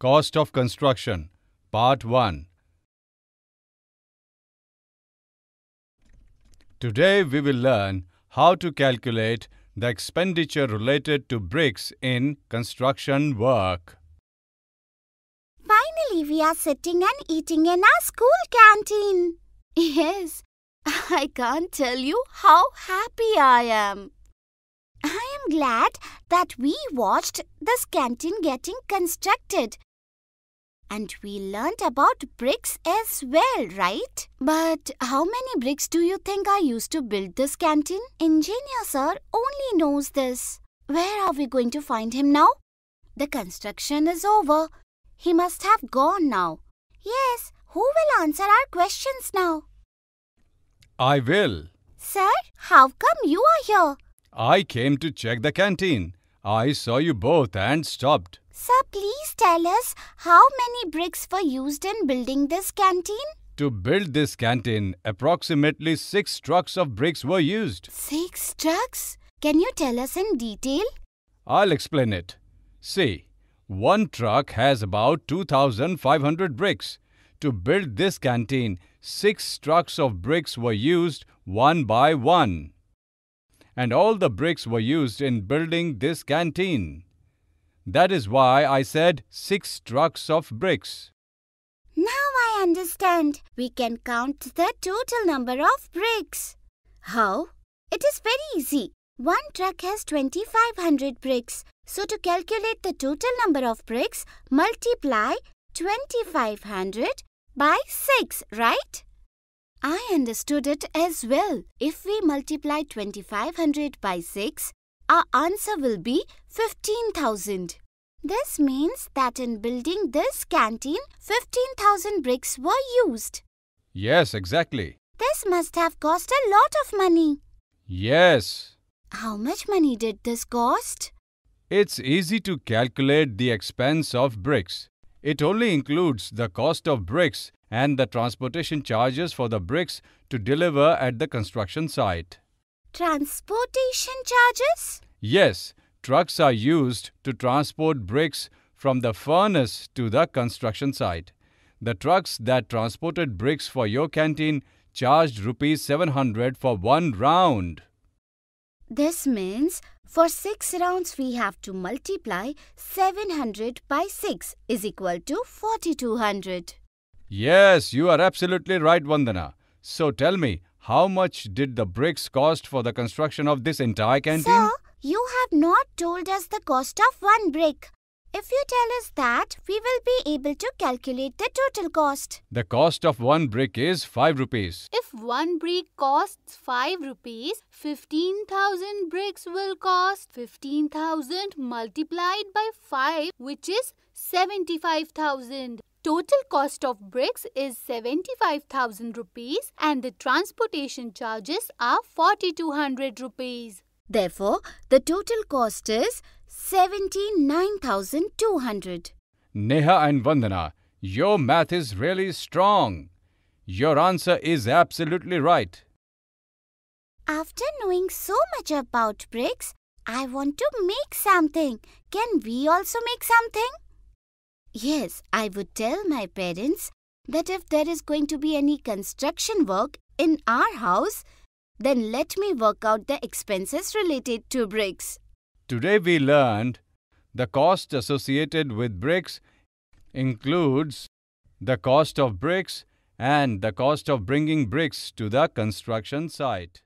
Cost of Construction Part 1 Today we will learn how to calculate the expenditure related to bricks in construction work. Finally, we are sitting and eating in our school canteen. Yes, I can't tell you how happy I am. I am glad that we watched this canteen getting constructed and we learnt about bricks as well, right? But how many bricks do you think I used to build this canteen? Engineer sir only knows this. Where are we going to find him now? The construction is over. He must have gone now. Yes, who will answer our questions now? I will. Sir, how come you are here? I came to check the canteen. I saw you both and stopped. Sir, please tell us how many bricks were used in building this canteen? To build this canteen, approximately six trucks of bricks were used. Six trucks? Can you tell us in detail? I'll explain it. See, one truck has about 2,500 bricks. To build this canteen, six trucks of bricks were used one by one. And all the bricks were used in building this canteen. That is why I said six trucks of bricks. Now I understand. We can count the total number of bricks. How? It is very easy. One truck has 2500 bricks. So to calculate the total number of bricks, multiply 2500 by 6, right? I understood it as well. If we multiply 2500 by 6, our answer will be 15,000. This means that in building this canteen, 15,000 bricks were used. Yes, exactly. This must have cost a lot of money. Yes. How much money did this cost? It's easy to calculate the expense of bricks. It only includes the cost of bricks and the transportation charges for the bricks to deliver at the construction site. Transportation charges? Yes, trucks are used to transport bricks from the furnace to the construction site. The trucks that transported bricks for your canteen charged rupees 700 for one round. This means for 6 rounds we have to multiply 700 by 6 is equal to 4200. Yes, you are absolutely right Vandana. So tell me, how much did the bricks cost for the construction of this entire canteen? Sir, you have not told us the cost of one brick. If you tell us that, we will be able to calculate the total cost. The cost of one brick is 5 rupees. If one brick costs 5 rupees, 15,000 bricks will cost 15,000 multiplied by 5 which is 75,000. Total cost of bricks is 75,000 rupees and the transportation charges are 4200 rupees. Therefore, the total cost is 79,200. Neha and Vandana, your math is really strong. Your answer is absolutely right. After knowing so much about bricks, I want to make something. Can we also make something? Yes, I would tell my parents that if there is going to be any construction work in our house, then let me work out the expenses related to bricks. Today we learned the cost associated with bricks includes the cost of bricks and the cost of bringing bricks to the construction site.